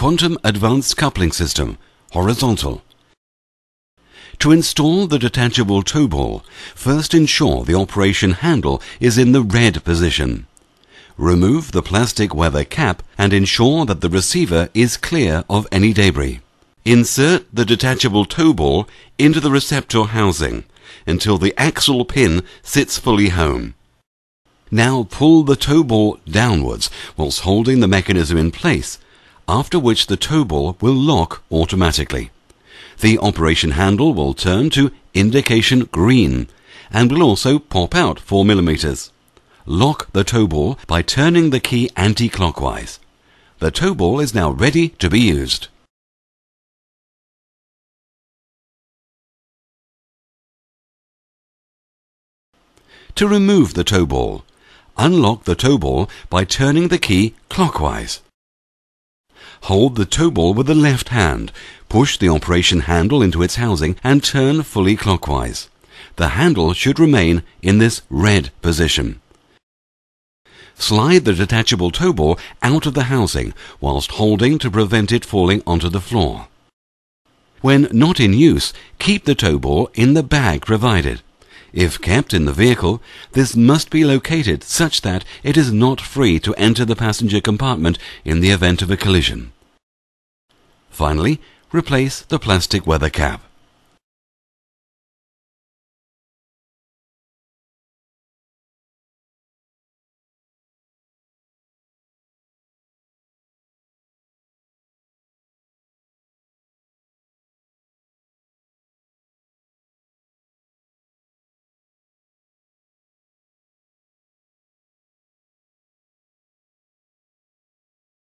Quantum Advanced Coupling System, horizontal. To install the detachable tow ball, first ensure the operation handle is in the red position. Remove the plastic weather cap and ensure that the receiver is clear of any debris. Insert the detachable tow ball into the receptor housing until the axle pin sits fully home. Now pull the tow ball downwards whilst holding the mechanism in place after which the tow ball will lock automatically. The operation handle will turn to indication green and will also pop out 4mm. Lock the tow ball by turning the key anti-clockwise. The tow ball is now ready to be used. To remove the tow ball, unlock the tow ball by turning the key clockwise. Hold the toe ball with the left hand, push the operation handle into its housing and turn fully clockwise. The handle should remain in this red position. Slide the detachable toe ball out of the housing whilst holding to prevent it falling onto the floor. When not in use, keep the toe ball in the bag provided. If kept in the vehicle, this must be located such that it is not free to enter the passenger compartment in the event of a collision. Finally, replace the plastic weather cap.